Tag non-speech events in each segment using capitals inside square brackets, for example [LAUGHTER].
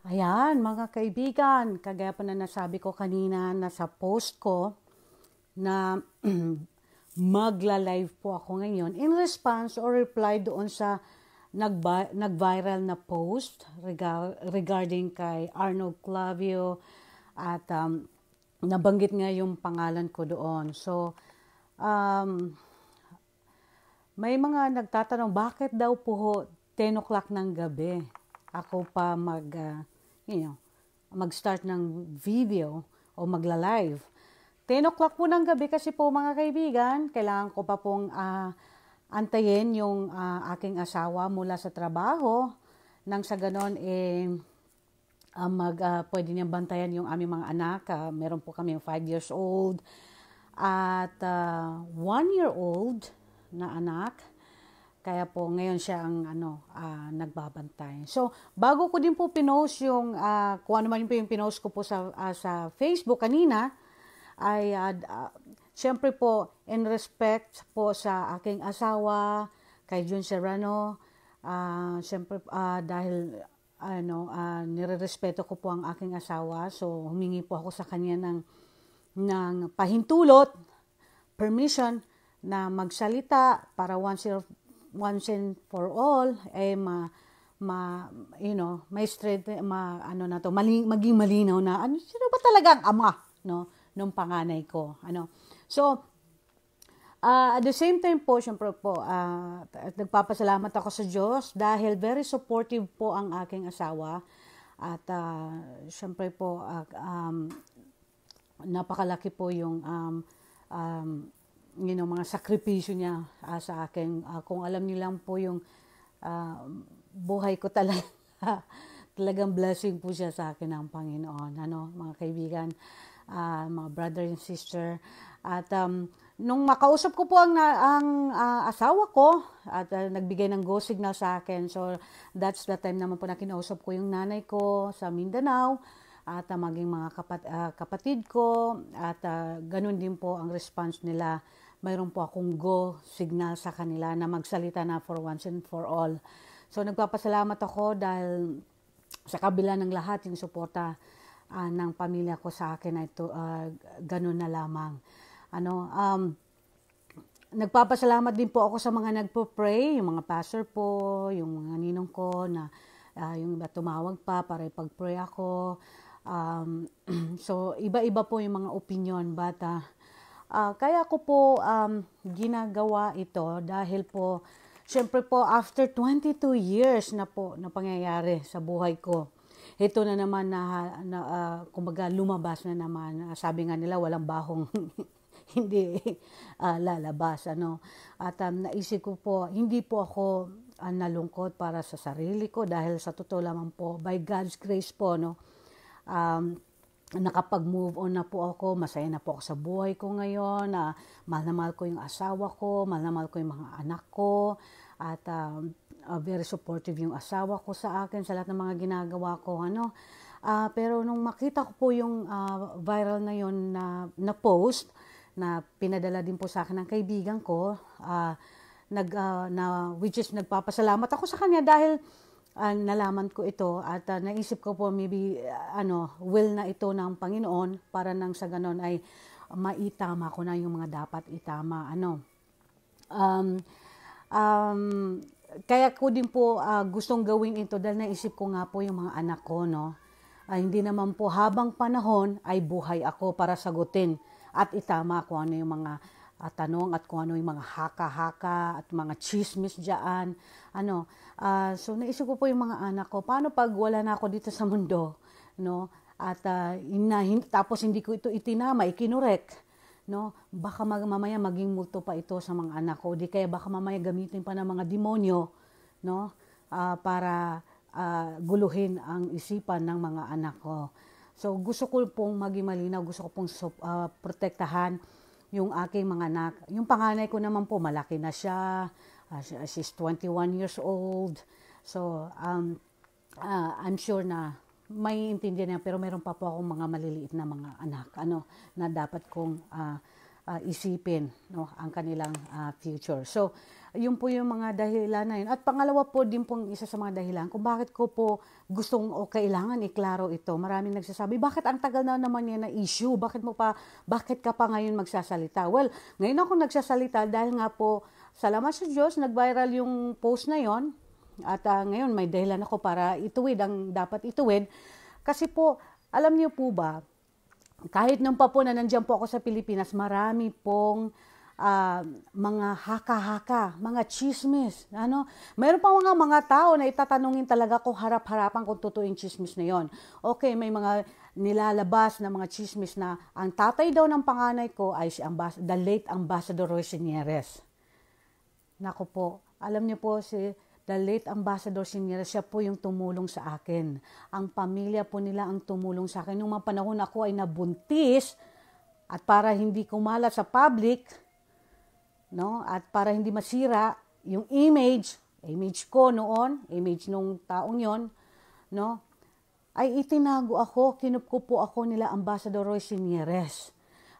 Ayan, mga kaibigan, kagaya po na nasabi ko kanina na sa post ko na [CLEARS THROAT] magla-live po ako ngayon in response or reply doon sa nagba- nag-viral na post regarding kay Arnold Clavio at um, nabanggit nga yung pangalan ko doon. So, um, may mga nagtatanong, bakit daw po 10 o'clock ng gabi? Ako pa mag... Uh, you know, mag-start ng video o magla-live. 10 o'clock po ng gabi kasi po mga kaibigan, kailangan ko pa pong uh, antayin yung uh, aking asawa mula sa trabaho nang sa ganon eh uh, mag uh, pwede niyang bantayan yung aming mga anak. Uh, meron po kami yung 5 years old at 1 uh, year old na anak kaya po ngayon siya ang ano uh, nagbabantay. So bago ko din po pinost yung uh, kung ano man po yung pinost ko po sa uh, sa Facebook kanina ay uh, uh, siyempre po in respect po sa aking asawa kay Jun Serrano uh, siyempre uh, dahil ano uh, nirerespeto ko po ang aking asawa so humingi po ako sa kanya ng ng pahintulot permission na magsalita para once once and for all eh ma ma you know, may straight ma ano na to, mali, maging malinaw na ano sino ba talaga ang ama no nung panganay ko. Ano? So uh, at the same time po, syempre po, uh, nagpapasalamat ako sa Diyos dahil very supportive po ang aking asawa. At uh, syempre po, uh, um, napakalaki po yung um, um, you know, mga sakripisyo niya uh, sa akin. Uh, kung alam niyo lang po yung uh, buhay ko talaga, [LAUGHS] talagang blessing po siya sa akin ng Panginoon. Ano, mga kaibigan, uh, mga brother and sister. At um, nung makausap ko po ang, ang uh, asawa ko at uh, nagbigay ng go signal sa akin. So that's the time naman po na kinausap ko yung nanay ko sa Mindanao at uh, maging mga kapat, uh, kapatid ko at uh, ganun din po ang response nila. Mayroon po akong go signal sa kanila na magsalita na for once and for all. So nagpapasalamat ako dahil sa kabila ng lahat yung suporta uh, ng pamilya ko sa akin ay to, uh, ganun na lamang. Ano, um, nagpapasalamat din po ako sa mga nagpo-pray, yung mga pastor po, yung mga ninong ko na uh, yung iba tumawag pa para ipag-pray ako. Um, [CLEARS THROAT] so, iba-iba po yung mga opinion. But, uh, uh, kaya ko po um, ginagawa ito dahil po, syempre po, after 22 years na po na pangyayari sa buhay ko, ito na naman na, na uh, kumbaga lumabas na naman. Ah, sabi nga nila, walang bahong [LAUGHS] hindi uh, lalabas. Ano? At um, naisip ko po, hindi po ako uh, nalungkot para sa sarili ko dahil sa totoo lamang po, by God's grace po, no, um, nakapag-move on na po ako, masaya na po ako sa buhay ko ngayon, na uh, mahal na mahal ko yung asawa ko, mahal na mahal ko yung mga anak ko, at um, uh, very supportive yung asawa ko sa akin sa lahat ng mga ginagawa ko, ano. Uh, pero nung makita ko po yung uh, viral na yon na, na post, na pinadala din po sa akin ng kaibigan ko, uh, nag, uh, na, which is nagpapasalamat ako sa kanya dahil uh, nalaman ko ito at uh, naisip ko po maybe uh, ano will na ito ng Panginoon para nang sa ganon ay maitama ko na yung mga dapat itama ano um, um, kaya ko din po uh, gustong gawin ito dahil naisip ko nga po yung mga anak ko no uh, hindi naman po habang panahon ay buhay ako para sagutin at itama ko ano yung mga at tanong at kung ano yung mga haka-haka at mga chismis dyan. Ano, uh, so naisip ko po yung mga anak ko, paano pag wala na ako dito sa mundo? No? At uh, ah, ina, hin, tapos hindi ko ito itinama, ikinurek. No? Baka mag, mamaya maging multo pa ito sa mga anak ko. Di kaya baka mamaya gamitin pa ng mga demonyo no? Uh, para uh, guluhin ang isipan ng mga anak ko. So gusto ko pong maging malinaw, gusto ko pong uh, protektahan yung aking mga anak. Yung panganay ko naman po, malaki na siya. Uh, she's 21 years old. So, um, uh, I'm sure na may intindihan niya, pero meron pa po akong mga maliliit na mga anak ano na dapat kong uh, uh, isipin no ang kanilang uh, future. So, yun po yung mga dahilan na yun. At pangalawa po din pong isa sa mga dahilan kung bakit ko po gustong o kailangan iklaro ito. Maraming nagsasabi, bakit ang tagal na naman yan na issue? Bakit mo pa, bakit ka pa ngayon magsasalita? Well, ngayon ako nagsasalita dahil nga po, salamat sa Diyos, nag-viral yung post na yon At uh, ngayon may dahilan ako para ituwid ang dapat ituwid. Kasi po, alam niyo po ba, kahit nung pa po na nandiyan po ako sa Pilipinas, marami pong uh, mga haka-haka, mga chismis. Ano? Mayroon pa mga mga tao na itatanungin talaga kung harap-harapan kung totoo yung chismis na yon. Okay, may mga nilalabas na mga chismis na ang tatay daw ng panganay ko ay si ambas- the late Ambassador Rosinieres. Nako po, alam niyo po si the late Ambassador Sinieres, siya po yung tumulong sa akin. Ang pamilya po nila ang tumulong sa akin. Nung mga panahon ako ay nabuntis, at para hindi kumalat sa public, no? At para hindi masira yung image, image ko noon, image nung taong 'yon, no? Ay itinago ako, kinukupo po ako nila Ambassador Roy Sinieres.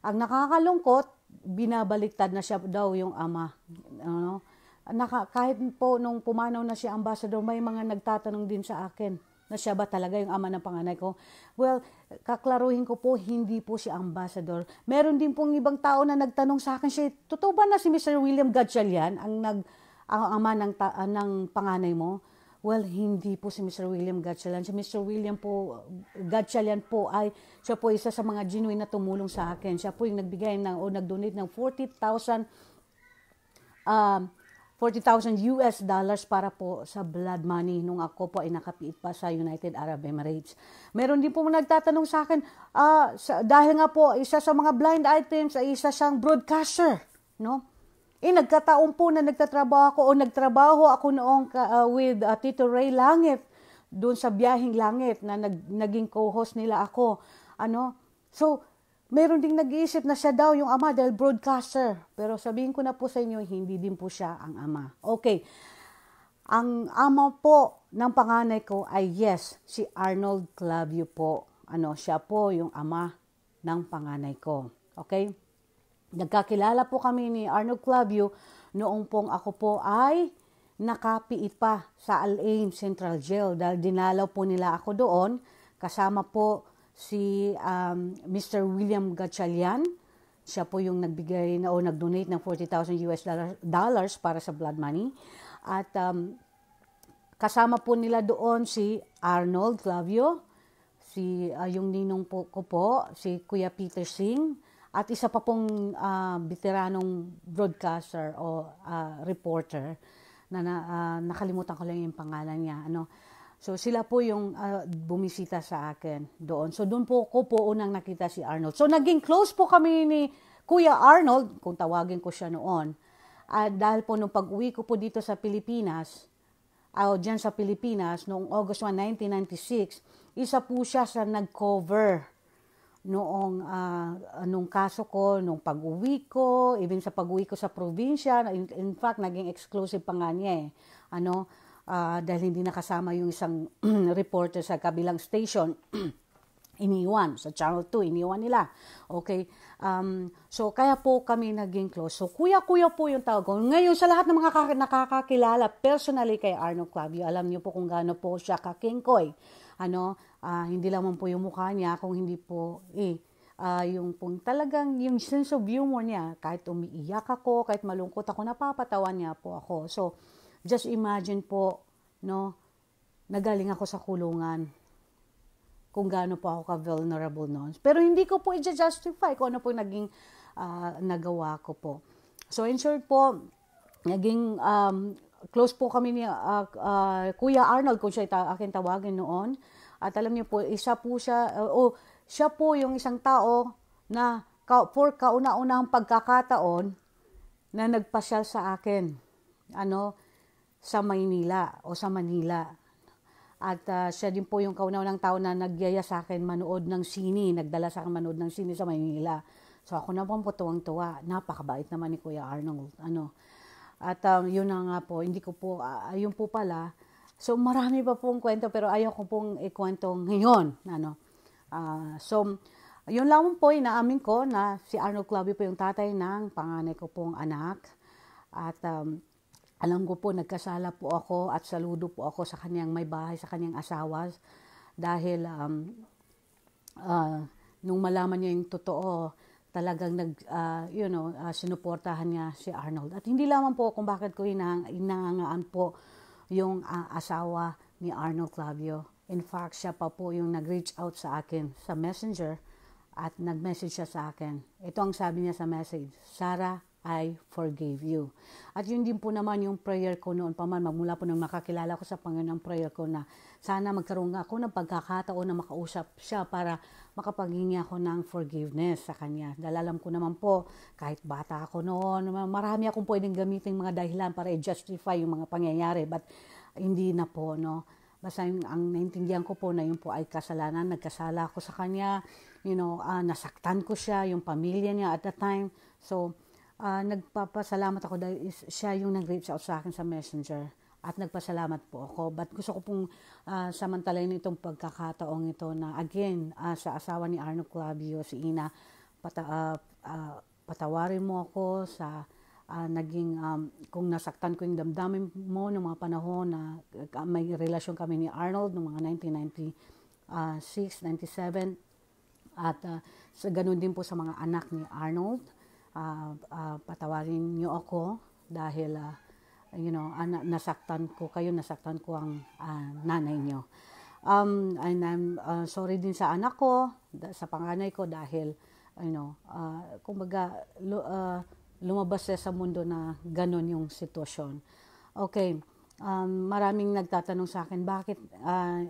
Ang nakakalungkot, binabaliktad na siya daw yung ama, no? Naka, kahit po nung pumanaw na si Ambassador, may mga nagtatanong din sa akin na siya ba talaga yung ama ng panganay ko? Well, kaklaruhin ko po, hindi po si ambassador. Meron din pong ibang tao na nagtanong sa akin, siya, totoo ba na si Mr. William Gadjalian ang, nag, ang ama ng, ta, uh, ng panganay mo? Well, hindi po si Mr. William Gatchalian. Si Mr. William po, Gatchalian po ay, siya po isa sa mga genuine na tumulong sa akin. Siya po yung nagbigay ng, o nag-donate ng 40,000 um, 40,000 US dollars para po sa blood money nung ako po ay nakapiit pa sa United Arab Emirates. Meron din po nagtatanong sa akin, uh, sa, dahil nga po isa sa mga blind items ay isa siyang broadcaster, no? Eh, nagkataon po na nagtatrabaho ako o nagtrabaho ako noong uh, with uh, Tito Ray Langit doon sa Biyahing Langit na nag, naging co-host nila ako. Ano? So, Meron ding nag-iisip na siya daw yung ama dahil broadcaster. Pero sabihin ko na po sa inyo, hindi din po siya ang ama. Okay. Ang ama po ng panganay ko ay yes, si Arnold Clavio po. Ano, siya po yung ama ng panganay ko. Okay? Nagkakilala po kami ni Arnold Clavio noong pong ako po ay nakapiit pa sa Al-Ain Central Jail dahil dinalaw po nila ako doon kasama po si um, Mr. William Gachalian. Siya po yung nagbigay na o nag-donate ng 40,000 US dollars para sa blood money. At um, kasama po nila doon si Arnold Clavio, si uh, yung ninong po, ko po, si Kuya Peter Singh, at isa pa pong uh, veteranong broadcaster o uh, reporter na, na uh, nakalimutan ko lang yung pangalan niya. Ano, So sila po yung uh, bumisita sa akin doon. So doon po ko po unang nakita si Arnold. So naging close po kami ni Kuya Arnold, kung tawagin ko siya noon. Uh, dahil po nung pag-uwi ko po dito sa Pilipinas, uh, dyan sa Pilipinas, noong August 1, 1996, isa po siya sa nag-cover noong uh, nung kaso ko, nung pag-uwi ko, even sa pag-uwi ko sa probinsya, in, in fact, naging exclusive pa nga niya eh. Ano, uh, dahil hindi nakasama yung isang [CLEARS THROAT] reporter sa kabilang station. [CLEARS THROAT] iniwan sa channel 2 iniwan nila okay um, so kaya po kami naging close so kuya kuya po yung tawag ko ngayon sa lahat ng mga nakakakilala personally kay Arno Clavio alam niyo po kung gaano po siya kakingkoy ano uh, hindi lamang po yung mukha niya kung hindi po eh uh, yung pong talagang yung sense of humor niya kahit umiiyak ako kahit malungkot ako napapatawa niya po ako so Just imagine po, no, nagaling ako sa kulungan kung gaano po ako ka-vulnerable noon. Pero hindi ko po i-justify kung ano po naging uh, nagawa ko po. So in short po, naging um, close po kami ni uh, uh, Kuya Arnold kung siya ta- akin tawagin noon. At alam niyo po, isa po siya, uh, eh, o oh, siya po yung isang tao na ka- for kauna-unahang pagkakataon na nagpasyal sa akin. Ano, sa Maynila o sa Manila. At uh, siya din po yung kauna-unang tao na nagyaya sa akin manood ng sini, nagdala sa akin manood ng sini sa Maynila. So ako na po tuwang-tuwa. Napakabait naman ni Kuya Arnold. Ano? At um, yun na nga po, hindi ko po, uh, ah, yun po pala. So marami pa pong kwento pero ayaw ko pong ikwento ngayon. Ano? Uh, so yun lamang po inaamin ko na si Arnold Clavio po yung tatay ng panganay ko pong anak. At um, alam ko po, nagkasala po ako at saludo po ako sa kanyang may bahay, sa kanyang asawa. Dahil um, uh, nung malaman niya yung totoo, talagang nag, uh, you know, uh, sinuportahan niya si Arnold. At hindi lamang po kung bakit ko inang, inangangaan po yung uh, asawa ni Arnold Clavio. In fact, siya pa po yung nag-reach out sa akin sa messenger at nag-message siya sa akin. Ito ang sabi niya sa message, Sarah, I forgive you. At yun din po naman yung prayer ko noon pa man, magmula po nang makakilala ko sa Panginoon prayer ko na sana magkaroon ako ng pagkakataon na makausap siya para makapaghingi ako ng forgiveness sa kanya. Dalalam ko naman po, kahit bata ako noon, marami akong pwedeng gamitin mga dahilan para i-justify yung mga pangyayari. But hindi na po, no? Basta yung, ang naintindihan ko po na yun po ay kasalanan, nagkasala ako sa kanya, you know, uh, nasaktan ko siya, yung pamilya niya at the time. So, uh, nagpapasalamat ako dahil siya yung nag-reach out sa akin sa messenger at nagpasalamat po ako. But gusto ko pong uh, ah, samantalayin itong pagkakataong ito na again uh, sa asawa ni Arno Clavio, si Ina, pata, uh, uh, patawarin mo ako sa uh, naging um, kung nasaktan ko yung damdamin mo noong mga panahon na uh, may relasyon kami ni Arnold noong mga 1996, 97 at uh, sa ganun din po sa mga anak ni Arnold uh, uh, patawarin niyo ako dahil uh, you know, uh, nasaktan ko kayo, nasaktan ko ang uh, nanay niyo. Um, and I'm uh, sorry din sa anak ko, sa panganay ko dahil, you know, uh, kumbaga, lu- uh, lumabas siya sa mundo na ganon yung sitwasyon. Okay, um, maraming nagtatanong sa akin, bakit uh,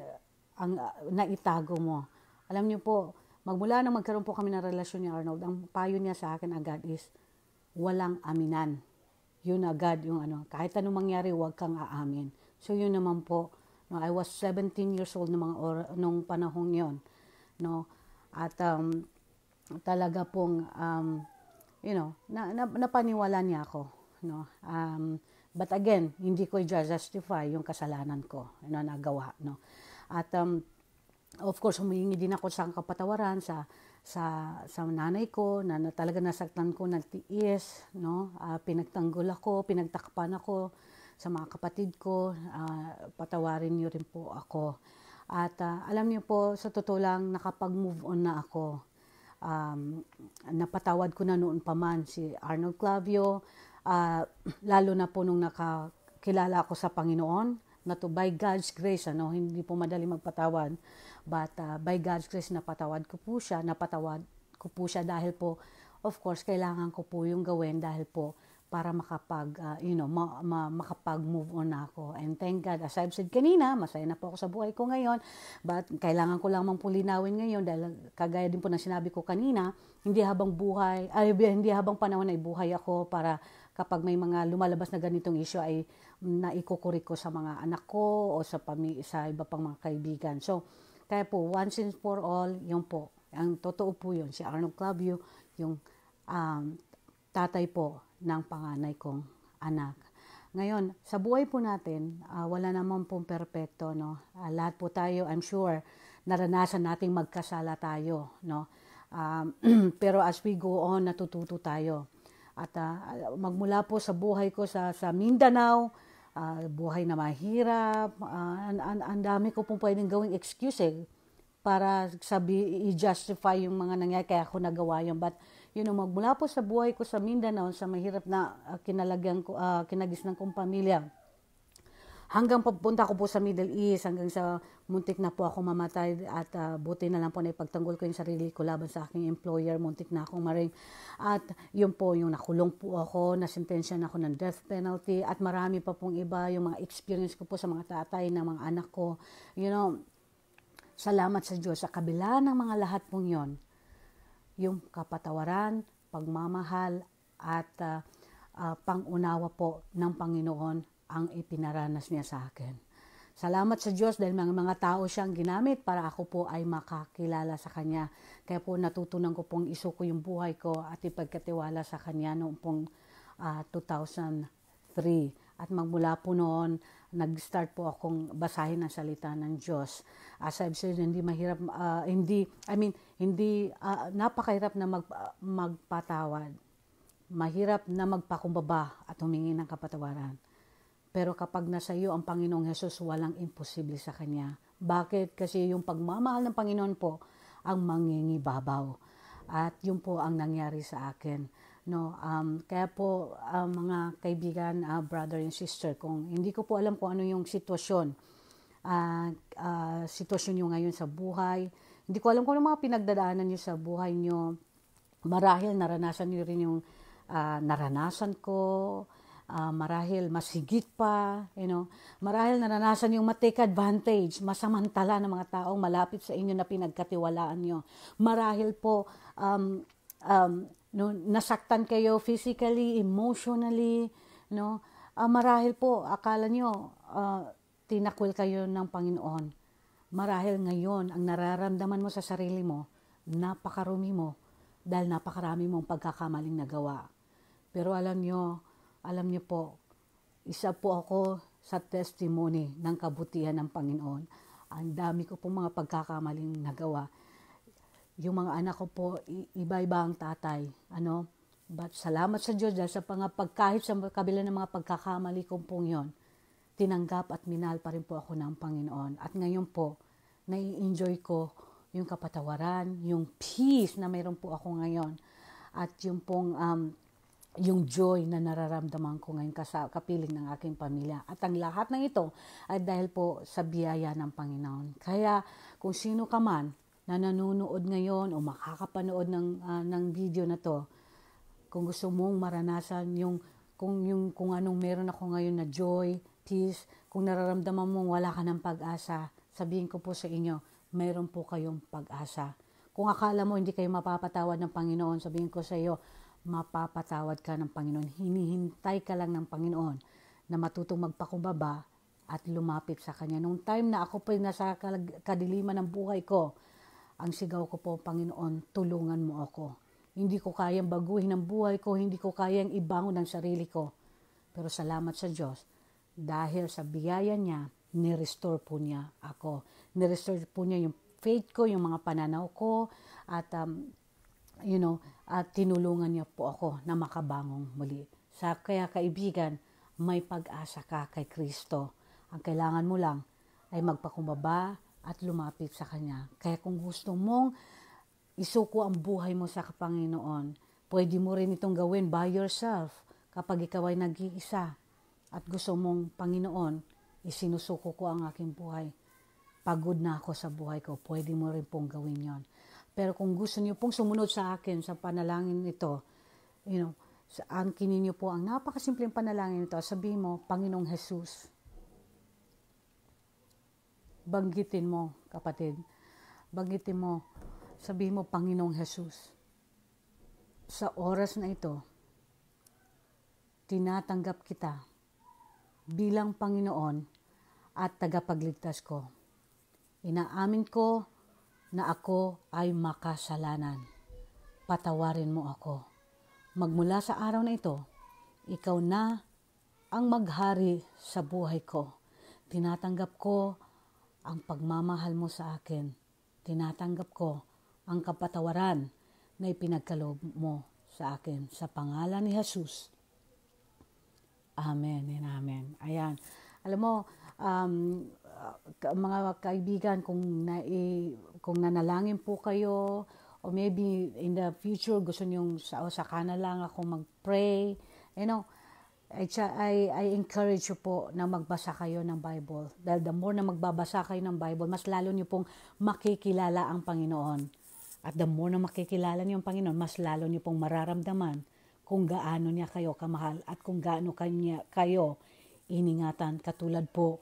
ang, uh, naitago mo? Alam niyo po, Magmula nang magkaroon po kami ng relasyon ni Arnold, ang payo niya sa akin agad is, walang aminan. Yun agad yung ano, kahit anong mangyari, huwag kang aamin. So yun naman po, no, I was 17 years old nung, mga or, nung panahong yon no? At um, talaga pong, um, you know, na, na, napaniwala niya ako, no? Um, but again, hindi ko i-justify yung kasalanan ko, you nagawa, no? At um, of course, humingi din ako sa kapatawaran sa sa sa nanay ko na, na talaga nasaktan ko nagtiis no uh, pinagtanggol ako pinagtakpan ako sa mga kapatid ko uh, patawarin niyo rin po ako at uh, alam niyo po sa totoo lang nakapag-move on na ako um, napatawad ko na noon pa man si Arnold Clavio uh, [CLEARS THROAT] lalo na po nung nakakilala ako sa Panginoon na to by God's grace ano hindi po madali magpatawad But uh, by God's grace, napatawad ko po siya. Napatawad ko po siya dahil po, of course, kailangan ko po yung gawin dahil po para makapag, uh, you know, ma- ma- makapag-move on ako. And thank God, as I've said kanina, masaya na po ako sa buhay ko ngayon. But kailangan ko lamang po linawin ngayon dahil kagaya din po na sinabi ko kanina, hindi habang buhay, ay, hindi habang panahon ay buhay ako para kapag may mga lumalabas na ganitong issue ay naikukurik ko sa mga anak ko o sa, pami- sa iba pang mga kaibigan. So, kaya po, once and for all, yun po. Ang totoo po yun, si Arnold Clavio, yung um, tatay po ng panganay kong anak. Ngayon, sa buhay po natin, uh, wala naman pong perpekto. No? Uh, lahat po tayo, I'm sure, naranasan nating magkasala tayo. No? Um, [CLEARS THROAT] pero as we go on, natututo tayo. At uh, magmula po sa buhay ko sa, sa Mindanao, uh, buhay na mahirap, uh, ah, ang an, an dami ko pong pwedeng gawing excuse eh, para sabi, i-justify yung mga nangyari, kaya ako nagawa yun. But, you know, magmula po sa buhay ko sa Mindanao, sa mahirap na uh, ah, kinalagyan ko, uh, ng kong pamilya, hanggang papunta ko po sa Middle East, hanggang sa muntik na po ako mamatay at uh, buti na lang po na ipagtanggol ko yung sarili ko laban sa aking employer, muntik na akong maring. At yun po yung nakulong po ako, nasentensya na ako ng death penalty at marami pa pong iba yung mga experience ko po sa mga tatay ng mga anak ko. You know, salamat sa Diyos sa kabila ng mga lahat pong yon yung kapatawaran, pagmamahal at uh, uh, pangunawa po ng Panginoon ang ipinaranas niya sa akin. Salamat sa Diyos dahil mga mga tao siyang ginamit para ako po ay makakilala sa Kanya. Kaya po natutunan ko pong isuko yung buhay ko at ipagkatiwala sa Kanya noong pong uh, ah, 2003. At magmula po noon, nag-start po akong basahin ang salita ng Diyos. As I've said, hindi mahirap, uh, hindi, I mean, hindi, uh, napakahirap na mag, uh, magpatawad. Mahirap na magpakumbaba at humingi ng kapatawaran. Pero kapag nasa iyo ang Panginoong Hesus, walang imposible sa Kanya. Bakit? Kasi yung pagmamahal ng Panginoon po ang mangingibabaw. At yun po ang nangyari sa akin. No, um, kaya po uh, mga kaibigan, uh, brother and sister, kung hindi ko po alam kung ano yung sitwasyon, uh, uh, sitwasyon nyo ngayon sa buhay, hindi ko alam kung ano mga pinagdadaanan nyo sa buhay nyo. Marahil naranasan nyo rin yung uh, naranasan ko, uh, marahil mas higit pa, you know. Marahil naranasan yung matake advantage, masamantala ng mga taong malapit sa inyo na pinagkatiwalaan nyo. Marahil po um, um, no, nasaktan kayo physically, emotionally, no. Uh, marahil po akala nyo uh, tinakwil kayo ng Panginoon. Marahil ngayon ang nararamdaman mo sa sarili mo, napakarumi mo dahil napakarami mong pagkakamaling nagawa. Pero alam nyo, alam niyo po, isa po ako sa testimony ng kabutihan ng Panginoon. Ang dami ko po mga pagkakamaling nagawa. Yung mga anak ko po, iba-iba ang tatay. Ano? But salamat sa Diyos dahil sa mga pagkahit sa kabila ng mga pagkakamali kong pong yon, tinanggap at minal pa rin po ako ng Panginoon. At ngayon po, nai-enjoy ko yung kapatawaran, yung peace na mayroon po ako ngayon. At yung pong um, yung joy na nararamdaman ko ngayon kasa, kapiling ng aking pamilya. At ang lahat ng ito ay dahil po sa biyaya ng Panginoon. Kaya kung sino ka man na nanonood ngayon o makakapanood ng, uh, ng video na to, kung gusto mong maranasan yung kung, yung, kung anong meron ako ngayon na joy, peace, kung nararamdaman mong wala ka ng pag-asa, sabihin ko po sa inyo, meron po kayong pag-asa. Kung akala mo hindi kayo mapapatawad ng Panginoon, sabihin ko sa iyo, mapapatawad ka ng Panginoon. Hinihintay ka lang ng Panginoon na matutong magpakumbaba at lumapit sa Kanya. Nung time na ako pa nasa kadiliman ng buhay ko, ang sigaw ko po, Panginoon, tulungan mo ako. Hindi ko kayang baguhin ang buhay ko, hindi ko kayang ibangon ang sarili ko. Pero salamat sa Diyos, dahil sa biyaya niya, ni-restore po niya ako. Ni-restore po niya yung faith ko, yung mga pananaw ko, at um, you know, at tinulungan niya po ako na makabangong muli. Sa kaya kaibigan, may pag-asa ka kay Kristo. Ang kailangan mo lang ay magpakumbaba at lumapit sa Kanya. Kaya kung gusto mong isuko ang buhay mo sa Kapanginoon, pwede mo rin itong gawin by yourself kapag ikaw ay nag-iisa at gusto mong, Panginoon, isinusuko ko ang aking buhay. Pagod na ako sa buhay ko. Pwede mo rin pong gawin yon. Pero kung gusto niyo pong sumunod sa akin sa panalangin ito, you know, saan niyo po ang napakasimpleng panalangin ito, sabihin mo, Panginoong Jesus, banggitin mo, kapatid, banggitin mo, sabihin mo, Panginoong Jesus, sa oras na ito, tinatanggap kita bilang Panginoon at tagapagligtas ko. Inaamin ko na ako ay makasalanan. Patawarin mo ako. Magmula sa araw na ito, ikaw na ang maghari sa buhay ko. Tinatanggap ko ang pagmamahal mo sa akin. Tinatanggap ko ang kapatawaran na ipinagkaloob mo sa akin. Sa pangalan ni Jesus. Amen and amen. Ayan. Alam mo, um, mga kaibigan kung na kung nanalangin po kayo o maybe in the future gusto niyo sa saka na lang ako magpray pray you know I, I, I encourage you po na magbasa kayo ng Bible. Dahil the more na magbabasa kayo ng Bible, mas lalo niyo pong makikilala ang Panginoon. At the more na makikilala niyo ang Panginoon, mas lalo niyo pong mararamdaman kung gaano niya kayo kamahal at kung gaano kanya kayo iningatan. Katulad po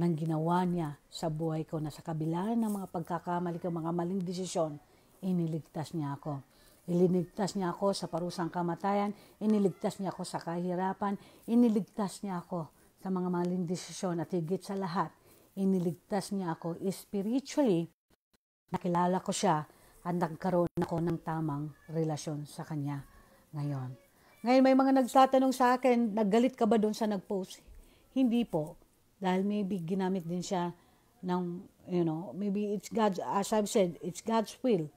ng ginawa niya sa buhay ko na sa kabila ng mga pagkakamali ko, mga maling desisyon, iniligtas niya ako. Iniligtas niya ako sa parusang kamatayan, iniligtas niya ako sa kahirapan, iniligtas niya ako sa mga maling desisyon at higit sa lahat, iniligtas niya ako spiritually. Nakilala ko siya at nagkaroon ako ng tamang relasyon sa kanya ngayon. Ngayon may mga nagtatanong sa akin, naggalit ka ba doon sa nagpost? Hindi po. Dahil maybe ginamit din siya ng, you know, maybe it's God's, as I've said, it's God's will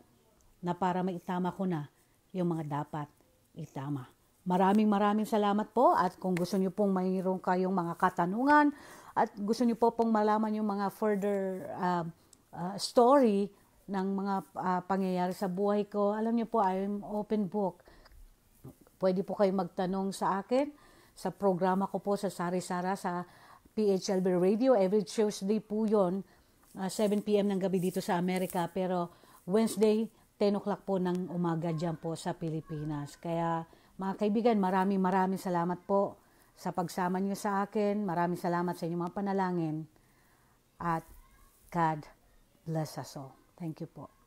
na para maitama ko na yung mga dapat itama. Maraming maraming salamat po at kung gusto niyo pong mayroon kayong mga katanungan at gusto niyo po pong malaman yung mga further uh, uh, story ng mga uh, pangyayari sa buhay ko, alam niyo po, I'm open book. Pwede po kayong magtanong sa akin sa programa ko po sa Sari Sara sa PHLB Radio. Every Tuesday po yun, uh, ah, 7pm ng gabi dito sa Amerika. Pero Wednesday, 10 o'clock po ng umaga dyan po sa Pilipinas. Kaya mga kaibigan, maraming maraming salamat po sa pagsama niyo sa akin. Maraming salamat sa inyong mga panalangin. At God bless us all. Thank you po.